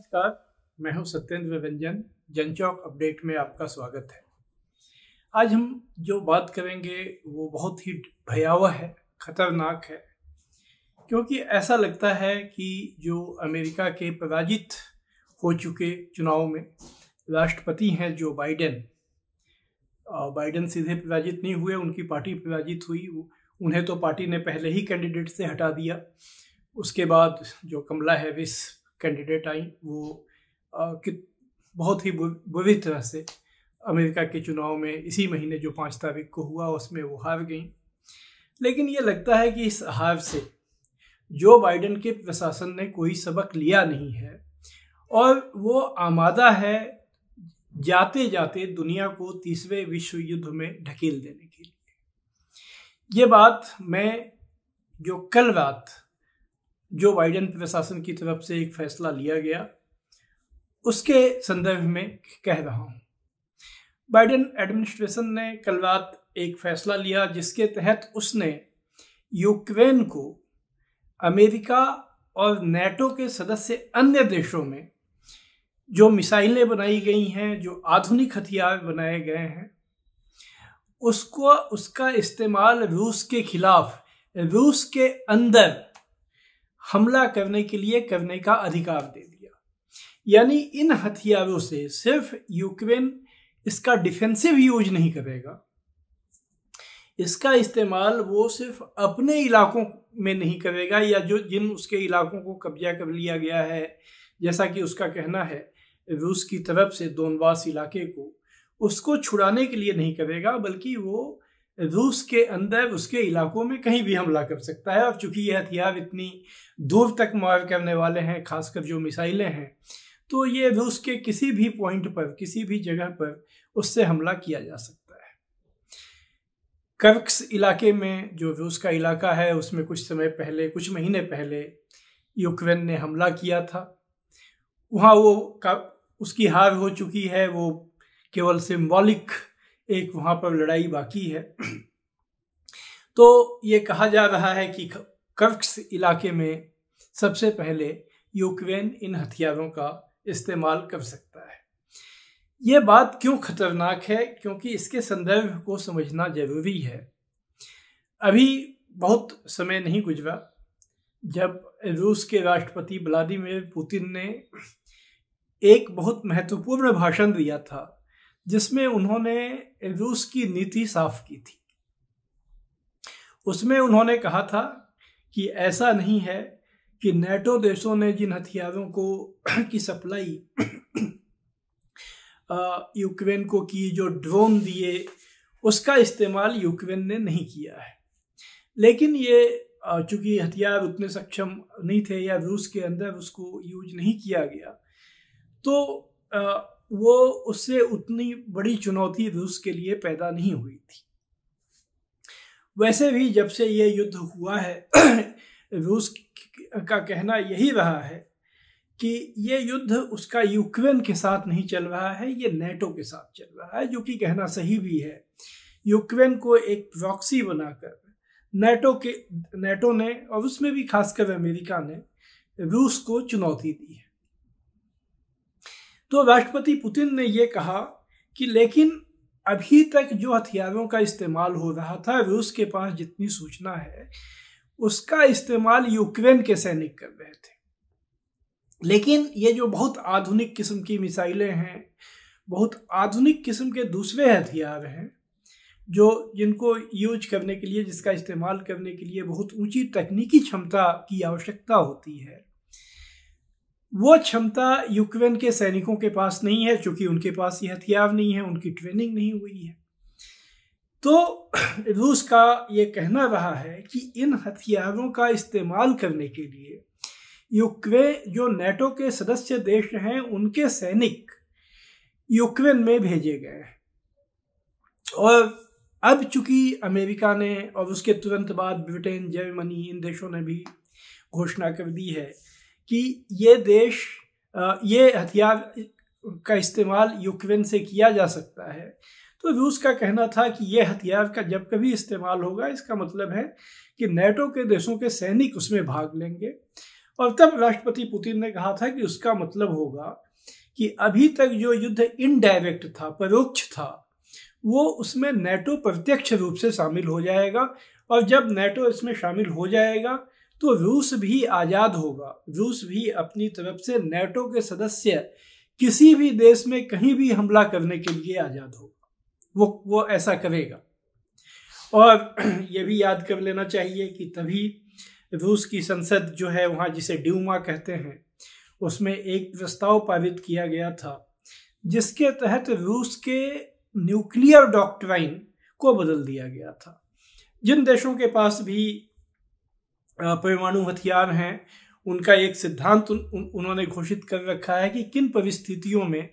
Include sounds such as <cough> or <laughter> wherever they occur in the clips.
नमस्कार मैं हूं सत्येंद्र रंजन जनचौक अपडेट में आपका स्वागत है आज हम जो बात करेंगे वो बहुत ही भयावह है खतरनाक है क्योंकि ऐसा लगता है कि जो अमेरिका के पराजित हो चुके चुनाव में राष्ट्रपति हैं जो बाइडेन बाइडेन सीधे पराजित नहीं हुए उनकी पार्टी पराजित हुई उन्हें तो पार्टी ने पहले ही कैंडिडेट से हटा दिया उसके बाद जो कमला हैविस कैंडिडेट आई वो कि बहुत ही विविध तरह से अमेरिका के चुनाव में इसी महीने जो पाँच तारीख को हुआ उसमें वो हार गई लेकिन ये लगता है कि इस हार से जो बाइडेन के प्रशासन ने कोई सबक लिया नहीं है और वो आमादा है जाते जाते दुनिया को तीसरे विश्व युद्ध में ढकेल देने के लिए ये बात मैं जो कल रात जो बाइडेन प्रशासन की तरफ से एक फैसला लिया गया उसके संदर्भ में कह रहा हूँ बाइडेन एडमिनिस्ट्रेशन ने कल रात एक फैसला लिया जिसके तहत उसने यूक्रेन को अमेरिका और नेटो के सदस्य अन्य देशों में जो मिसाइलें बनाई गई हैं जो आधुनिक हथियार बनाए गए हैं उसको उसका इस्तेमाल रूस के खिलाफ रूस के अंदर हमला करने के लिए करने का अधिकार दे दिया यानी इन हथियारों से सिर्फ यूक्रेन इसका डिफेंसिव यूज नहीं करेगा इसका इस्तेमाल वो सिर्फ अपने इलाकों में नहीं करेगा या जो जिन उसके इलाकों को कब्जा कर लिया गया है जैसा कि उसका कहना है रूस की तरफ से दोनबास इलाके को उसको छुड़ाने के लिए नहीं करेगा बल्कि वो रूस के अंदर उसके इलाकों में कहीं भी हमला कर सकता है और चूंकि ये हथियार इतनी दूर तक मुआव करने वाले हैं खासकर जो मिसाइलें हैं तो ये रूस के किसी भी पॉइंट पर किसी भी जगह पर उससे हमला किया जा सकता है कर्क्स इलाके में जो रूस का इलाका है उसमें कुछ समय पहले कुछ महीने पहले यूक्रेन ने हमला किया था वहाँ वो का उसकी हार हो चुकी है वो केवल सिम्बॉलिक एक वहाँ पर लड़ाई बाकी है <clears throat> तो ये कहा जा रहा है कि कर्क्स इलाके में सबसे पहले यूक्रेन इन हथियारों का इस्तेमाल कर सकता है ये बात क्यों खतरनाक है क्योंकि इसके संदर्भ को समझना जरूरी है अभी बहुत समय नहीं गुजरा जब रूस के राष्ट्रपति व्लादिमिर पुतिन ने एक बहुत महत्वपूर्ण भाषण दिया था जिसमें उन्होंने रूस की नीति साफ की थी उसमें उन्होंने कहा था कि ऐसा नहीं है कि नेटो देशों ने जिन हथियारों को <clears throat> की सप्लाई <clears throat> यूक्रेन को की जो ड्रोन दिए उसका इस्तेमाल यूक्रेन ने नहीं किया है लेकिन ये चूंकि हथियार उतने सक्षम नहीं थे या रूस के अंदर उसको यूज नहीं किया गया तो वो उससे उतनी बड़ी चुनौती रूस के लिए पैदा नहीं हुई थी वैसे भी जब से ये युद्ध हुआ है <clears throat> रूस का कहना यही रहा है कि ये युद्ध उसका यूक्रेन के साथ नहीं चल रहा है ये नेटो के साथ चल रहा है जो कि कहना सही भी है यूक्रेन को एक प्रॉक्सी बनाकर नेटो के नेटो ने और उसमें भी खासकर अमेरिका ने रूस को चुनौती दी है तो राष्ट्रपति पुतिन ने ये कहा कि लेकिन अभी तक जो हथियारों का इस्तेमाल हो रहा था रूस के पास जितनी सूचना है उसका इस्तेमाल यूक्रेन के सैनिक कर रहे थे लेकिन ये जो बहुत आधुनिक किस्म की मिसाइलें हैं बहुत आधुनिक किस्म के दूसरे हथियार हैं जो जिनको यूज करने के लिए जिसका इस्तेमाल करने के लिए बहुत ऊंची तकनीकी क्षमता की आवश्यकता होती है वो क्षमता यूक्रेन के सैनिकों के पास नहीं है क्योंकि उनके पास ये हथियार नहीं है उनकी ट्रेनिंग नहीं हुई है तो <clears throat> रूस का ये कहना रहा है कि इन हथियारों का इस्तेमाल करने के लिए यूक्रेन जो नेटो के सदस्य देश हैं उनके सैनिक यूक्रेन में भेजे गए हैं और अब चूंकि अमेरिका ने और उसके तुरंत बाद ब्रिटेन जर्मनी इन देशों ने भी घोषणा कर दी है कि ये देश ये हथियार का इस्तेमाल यूक्रेन से किया जा सकता है तो रूस का कहना था कि यह हथियार का जब कभी इस्तेमाल होगा इसका मतलब है कि नेटो के देशों के सैनिक उसमें भाग लेंगे और तब राष्ट्रपति पुतिन ने कहा था कि उसका मतलब होगा कि अभी तक जो युद्ध इनडायरेक्ट था परोक्ष था वो उसमें नेटो प्रत्यक्ष रूप से शामिल हो जाएगा और जब नेटो इसमें शामिल हो जाएगा तो रूस भी आज़ाद होगा रूस भी अपनी तरफ से नेटो के सदस्य किसी भी देश में कहीं भी हमला करने के लिए आज़ाद होगा वो वो ऐसा करेगा और <clears throat> ये भी याद कर लेना चाहिए कि तभी रूस की संसद जो है वहाँ जिसे ड्यूमा कहते हैं उसमें एक प्रस्ताव पारित किया गया था जिसके तहत रूस के न्यूक्लियर डॉक्ट्राइन को बदल दिया गया था जिन देशों के पास भी परमाणु हथियार हैं उनका एक सिद्धांत उन, उन्होंने घोषित कर रखा है कि किन परिस्थितियों में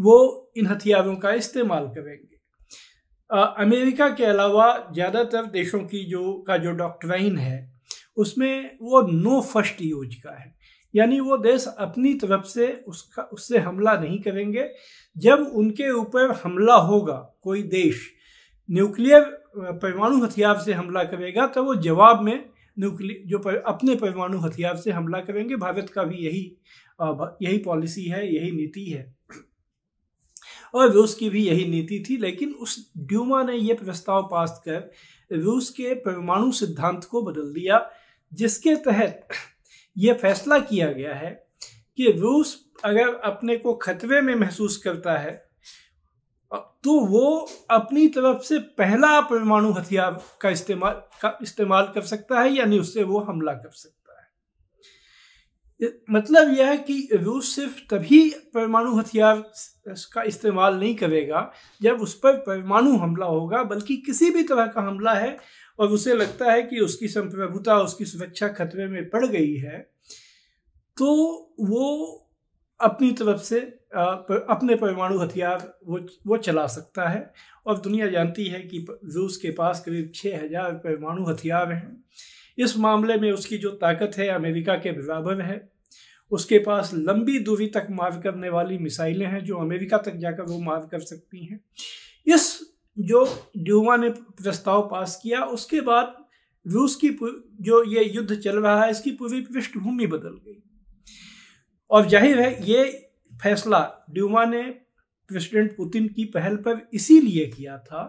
वो इन हथियारों का इस्तेमाल करेंगे आ, अमेरिका के अलावा ज़्यादातर देशों की जो का जो डॉक्ट्राइन है उसमें वो नो फर्स्ट यूज का है यानी वो देश अपनी तरफ से उसका उससे हमला नहीं करेंगे जब उनके ऊपर हमला होगा कोई देश न्यूक्लियर परमाणु हथियार से हमला करेगा तो वो जवाब में न्यूक्लियर जो पर, अपने परमाणु हथियार से हमला करेंगे भारत का भी यही यही पॉलिसी है यही नीति है और रूस की भी यही नीति थी लेकिन उस ड्यूमा ने यह प्रस्ताव पास कर रूस के परमाणु सिद्धांत को बदल दिया जिसके तहत यह फैसला किया गया है कि रूस अगर अपने को खतरे में महसूस करता है तो वो अपनी तरफ से पहला परमाणु हथियार का इस्तेमाल का इस्तेमाल कर सकता है यानी उससे वो हमला कर सकता है मतलब यह है कि रूस सिर्फ तभी परमाणु हथियार का इस्तेमाल नहीं करेगा जब उस पर परमाणु हमला होगा बल्कि किसी भी तरह का हमला है और उसे लगता है कि उसकी संप्रभुता उसकी सुरक्षा खतरे में पड़ गई है तो वो अपनी तरफ से अपने परमाणु हथियार वो वो चला सकता है और दुनिया जानती है कि रूस के पास करीब छः हज़ार परमाणु हथियार हैं इस मामले में उसकी जो ताकत है अमेरिका के बराबर है उसके पास लंबी दूरी तक मार करने वाली मिसाइलें हैं जो अमेरिका तक जाकर वो मार कर सकती हैं इस जो ड्यूमा ने प्रस्ताव पास किया उसके बाद रूस की जो ये युद्ध चल रहा है इसकी पूरी पृष्ठभूमि बदल गई और जाहिर है ये फैसला ड्यूमा ने प्रेसिडेंट पुतिन की पहल पर इसीलिए किया था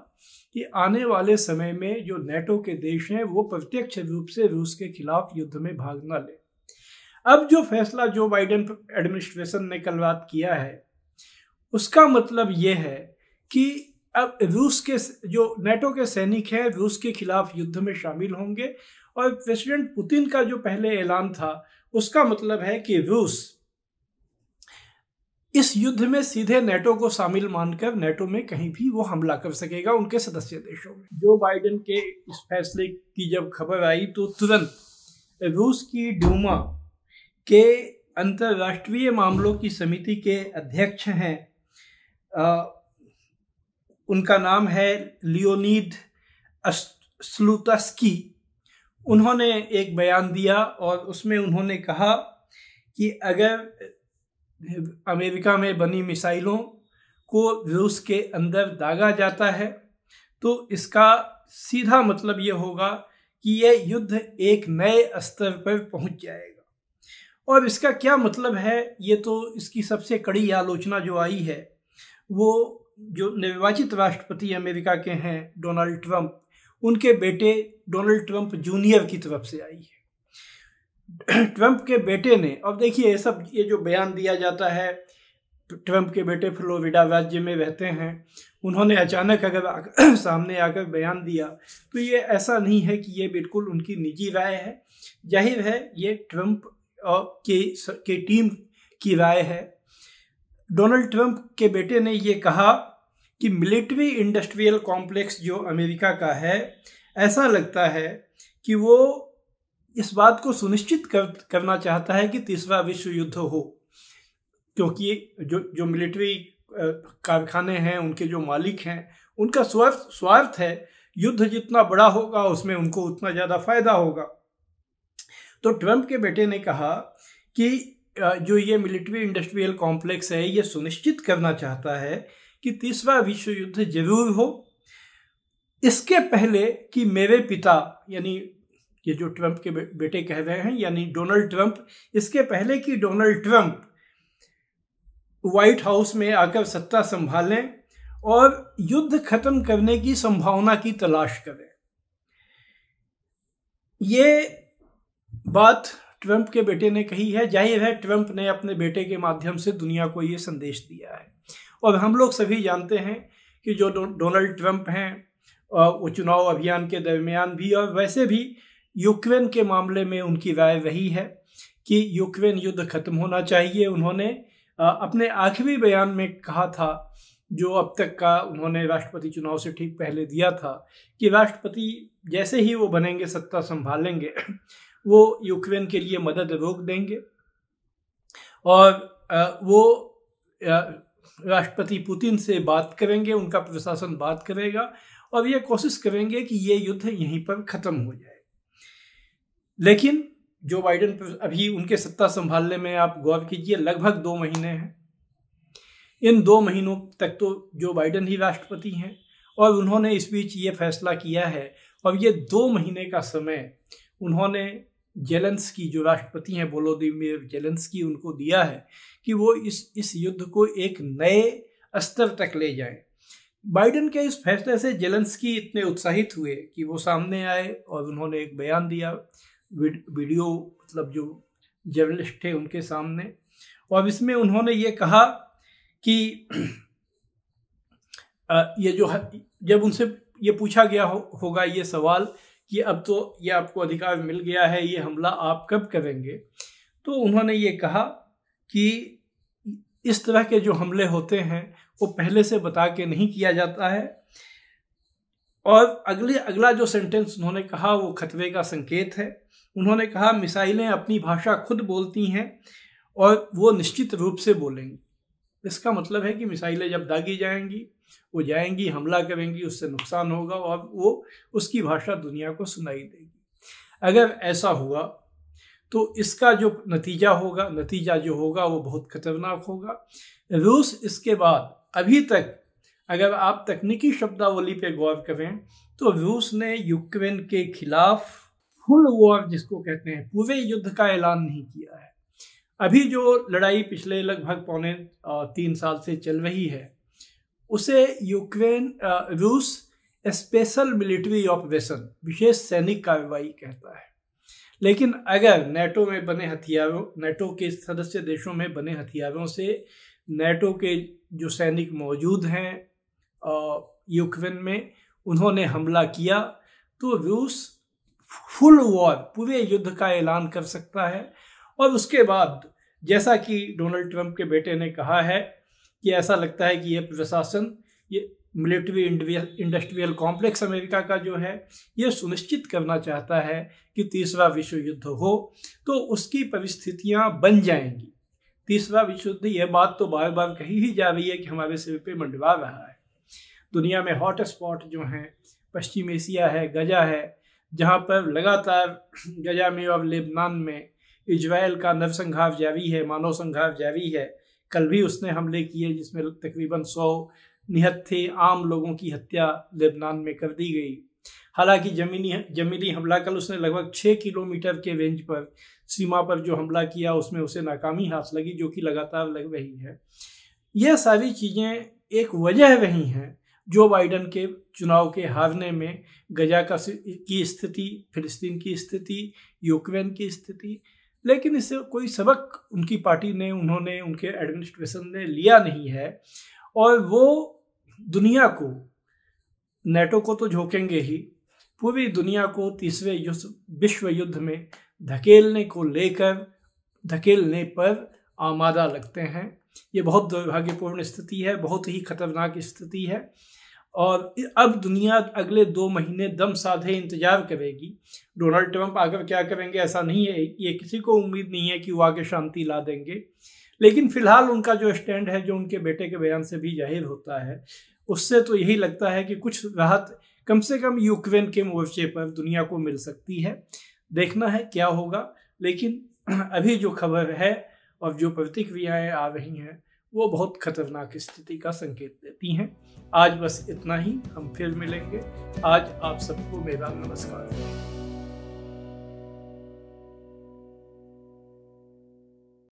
कि आने वाले समय में जो नेटो के देश हैं वो प्रत्यक्ष रूप से रूस के खिलाफ युद्ध में भाग न ले अब जो फैसला जो बाइडेन एडमिनिस्ट्रेशन ने कल रात किया है उसका मतलब ये है कि अब रूस के जो नेटो के सैनिक हैं रूस के खिलाफ युद्ध में शामिल होंगे और प्रेसिडेंट पुतिन का जो पहले ऐलान था उसका मतलब है कि रूस इस युद्ध में सीधे नेटो को शामिल मानकर नेटो में कहीं भी वो हमला कर सकेगा उनके सदस्य देशों में जो बाइडेन के इस फैसले की जब खबर आई तो तुरंत रूस की ड्यूमा के अंतर्राष्ट्रीय मामलों की समिति के अध्यक्ष हैं उनका नाम है लियोनीद स्लूतस्की उन्होंने एक बयान दिया और उसमें उन्होंने कहा कि अगर अमेरिका में बनी मिसाइलों को रूस के अंदर दागा जाता है तो इसका सीधा मतलब ये होगा कि यह युद्ध एक नए स्तर पर पहुंच जाएगा और इसका क्या मतलब है ये तो इसकी सबसे कड़ी आलोचना जो आई है वो जो निर्वाचित राष्ट्रपति अमेरिका के हैं डोनाल्ड ट्रंप उनके बेटे डोनाल्ड ट्रंप जूनियर की तरफ से आई है <clears throat> ट्रंप के बेटे ने अब देखिए सब ये जो बयान दिया जाता है ट्रंप के बेटे फ्लोरिडा राज्य में रहते हैं उन्होंने अचानक अगर आ, <clears throat> सामने आकर बयान दिया तो ये ऐसा नहीं है कि ये बिल्कुल उनकी निजी राय है जाहिर है ये ट्रंप और के के टीम की राय है डोनाल्ड ट्रंप के बेटे ने ये कहा कि मिलिट्री इंडस्ट्रियल कॉम्प्लेक्स जो अमेरिका का है ऐसा लगता है कि वो इस बात को सुनिश्चित कर करना चाहता है कि तीसरा विश्व युद्ध हो क्योंकि जो जो मिलिट्री कारखाने हैं उनके जो मालिक हैं उनका स्वार्थ स्वार्थ है युद्ध जितना बड़ा होगा उसमें उनको उतना ज़्यादा फायदा होगा तो ट्रंप के बेटे ने कहा कि जो ये मिलिट्री इंडस्ट्रियल कॉम्प्लेक्स है ये सुनिश्चित करना चाहता है कि तीसरा विश्व युद्ध जरूर हो इसके पहले कि मेरे पिता यानी ये जो ट्रंप के बेटे कह रहे हैं यानी डोनाल्ड ट्रंप इसके पहले कि डोनाल्ड ट्रंप व्हाइट हाउस में आकर सत्ता संभालें और युद्ध खत्म करने की संभावना की तलाश करें ये बात ट्रंप के बेटे ने कही है जाहिर है ट्रंप ने अपने बेटे के माध्यम से दुनिया को ये संदेश दिया है और हम लोग सभी जानते हैं कि जो डोनाल्ड ट्रंप हैं वो चुनाव अभियान के दरमियान भी और वैसे भी यूक्रेन के मामले में उनकी राय रही है कि यूक्रेन युद्ध खत्म होना चाहिए उन्होंने अपने आखिरी बयान में कहा था जो अब तक का उन्होंने राष्ट्रपति चुनाव से ठीक पहले दिया था कि राष्ट्रपति जैसे ही वो बनेंगे सत्ता संभालेंगे <clears throat> वो यूक्रेन के लिए मदद रोक देंगे और वो राष्ट्रपति पुतिन से बात करेंगे उनका प्रशासन बात करेगा और ये कोशिश करेंगे कि ये युद्ध यहीं पर ख़त्म हो जाए लेकिन जो बाइडन अभी उनके सत्ता संभालने में आप गौर कीजिए लगभग दो महीने हैं इन दो महीनों तक तो जो बाइडन ही राष्ट्रपति हैं और उन्होंने इस बीच ये फैसला किया है और ये दो महीने का समय उन्होंने जेलेंस की जो राष्ट्रपति हैं बोलोदिमिर जेलेंस की उनको दिया है कि वो इस इस युद्ध को एक नए स्तर तक ले जाए बाइडन के इस फैसले से की इतने उत्साहित हुए कि वो सामने आए और उन्होंने एक बयान दिया वीडियो मतलब जो जर्नलिस्ट थे उनके सामने और इसमें उन्होंने ये कहा कि <clears throat> ये जो जब उनसे ये पूछा गया हो, होगा ये सवाल कि अब तो ये आपको अधिकार मिल गया है ये हमला आप कब करेंगे तो उन्होंने ये कहा कि इस तरह के जो हमले होते हैं वो पहले से बता के नहीं किया जाता है और अगले अगला जो सेंटेंस उन्होंने कहा वो खतरे का संकेत है उन्होंने कहा मिसाइलें अपनी भाषा खुद बोलती हैं और वो निश्चित रूप से बोलेंगी इसका मतलब है कि मिसाइलें जब दागी जाएंगी वो जाएंगी हमला करेंगी उससे नुकसान होगा और वो उसकी भाषा दुनिया को सुनाई देगी अगर ऐसा हुआ तो इसका जो नतीजा होगा नतीजा जो होगा वो बहुत खतरनाक होगा रूस इसके बाद अभी तक अगर आप तकनीकी शब्दावली पे गौर करें तो रूस ने यूक्रेन के खिलाफ फुल वॉर जिसको कहते हैं पूरे युद्ध का ऐलान नहीं किया है अभी जो लड़ाई पिछले लगभग पौने तीन साल से चल रही है उसे यूक्रेन रूस स्पेशल मिलिट्री ऑपरेशन विशेष सैनिक कार्रवाई कहता है लेकिन अगर नेटो में बने हथियारों नेटो के सदस्य देशों में बने हथियारों से नेटो के जो सैनिक मौजूद हैं यूक्रेन में उन्होंने हमला किया तो रूस फुल वॉर पूरे युद्ध का ऐलान कर सकता है और उसके बाद जैसा कि डोनाल्ड ट्रंप के बेटे ने कहा है कि ऐसा लगता है कि यह प्रशासन ये मिलिट्री इंडस्ट्रियल कॉम्प्लेक्स अमेरिका का जो है ये सुनिश्चित करना चाहता है कि तीसरा विश्व युद्ध हो तो उसकी परिस्थितियां बन जाएंगी तीसरा विश्व युद्ध ये बात तो बार बार कही ही जा रही है कि हमारे सिर पे मंडवा रहा है दुनिया में हॉट स्पॉट जो हैं पश्चिम एशिया है गजा है जहाँ पर लगातार गजा में और लेबनान में इजराइल का नरसंघाव जारी है मानव संघाव जारी है कल भी उसने हमले किए जिसमें तकरीबन सौ निहत्थे आम लोगों की हत्या लेबनान में कर दी गई हालांकि जमीनी जमीनी हमला कल उसने लगभग छः किलोमीटर के रेंज पर सीमा पर जो हमला किया उसमें उसे नाकामी हाथ लगी जो कि लगातार लग रही है यह सारी चीज़ें एक वजह रही हैं जो बाइडन के चुनाव के हारने में गजा का की स्थिति फिलिस्तीन की स्थिति यूक्रेन की स्थिति लेकिन इससे कोई सबक उनकी पार्टी ने उन्होंने उनके एडमिनिस्ट्रेशन ने लिया नहीं है और वो दुनिया को नेटो को तो झोंकेंगे ही पूरी दुनिया को तीसरे युद्ध विश्व युद्ध में धकेलने को लेकर धकेलने पर आमादा लगते हैं ये बहुत दुर्भाग्यपूर्ण स्थिति है बहुत ही खतरनाक स्थिति है और अब दुनिया अगले दो महीने दम साधे इंतजार करेगी डोनाल्ड ट्रंप आकर क्या करेंगे ऐसा नहीं है ये किसी को उम्मीद नहीं है कि वो आगे शांति ला देंगे लेकिन फिलहाल उनका जो स्टैंड है जो उनके बेटे के बयान से भी जाहिर होता है उससे तो यही लगता है कि कुछ राहत कम से कम यूक्रेन के मोर्चे पर दुनिया को मिल सकती है देखना है क्या होगा लेकिन <clears throat> अभी जो खबर है और जो प्रतिक्रियाएं आ रही हैं वो बहुत खतरनाक स्थिति का संकेत देती हैं आज बस इतना ही हम फिर मिलेंगे आज आप सबको मेरा नमस्कार